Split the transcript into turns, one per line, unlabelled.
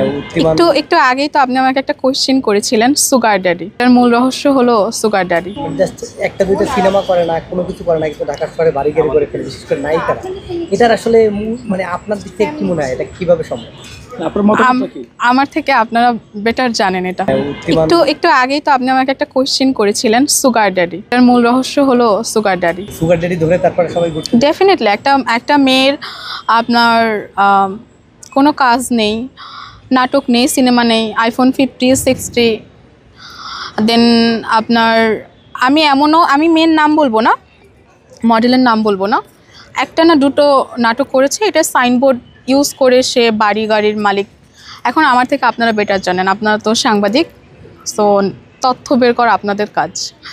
হ্যাঁ, একটু
একটু আগেই তো আপনি আমাকে একটা কোশ্চেন করেছিলেন সুগার ড্যাডি এর মূল রহস্য হলো
সুগার ড্যাডি একটা সিনেমা করে না কোনো কিছু করে না কিন্তু ঢাকার বাড়ি করে ফেলে বিশেষ করে নায়িকারা এটার আসলে মানে আপনার দিক থেকে কি মনে হয় এটা কিভাবে সম্ভব
আমার থেকে আপনারা বেটার জানেন এটা হ্যাঁ, একটু একটু আগেই তো আপনি আমাকে একটা কোশ্চেন করেছিলেন সুগার ড্যাডি এর মূল রহস্য হলো সুগার ড্যাডি
সুগার ড্যাডি ধরে তারপরে সবাই
ডেফিনেটলি একটা একটা মেয়ের আপনার কোনো কাজ নেই নাটক নেই সিনেমা নেই আইফোন ফিফটি সিক্সটি দেন আপনার আমি এমনও আমি মেন নাম বলবো না মডেলের নাম বলবো না একটা না দুটো নাটক করেছে এটা সাইনবোর্ড ইউজ করে সে বাড়ি গাড়ির মালিক এখন আমার থেকে আপনারা বেটার জানেন আপনারা তো সাংবাদিক সো তথ্য বের করা আপনাদের কাজ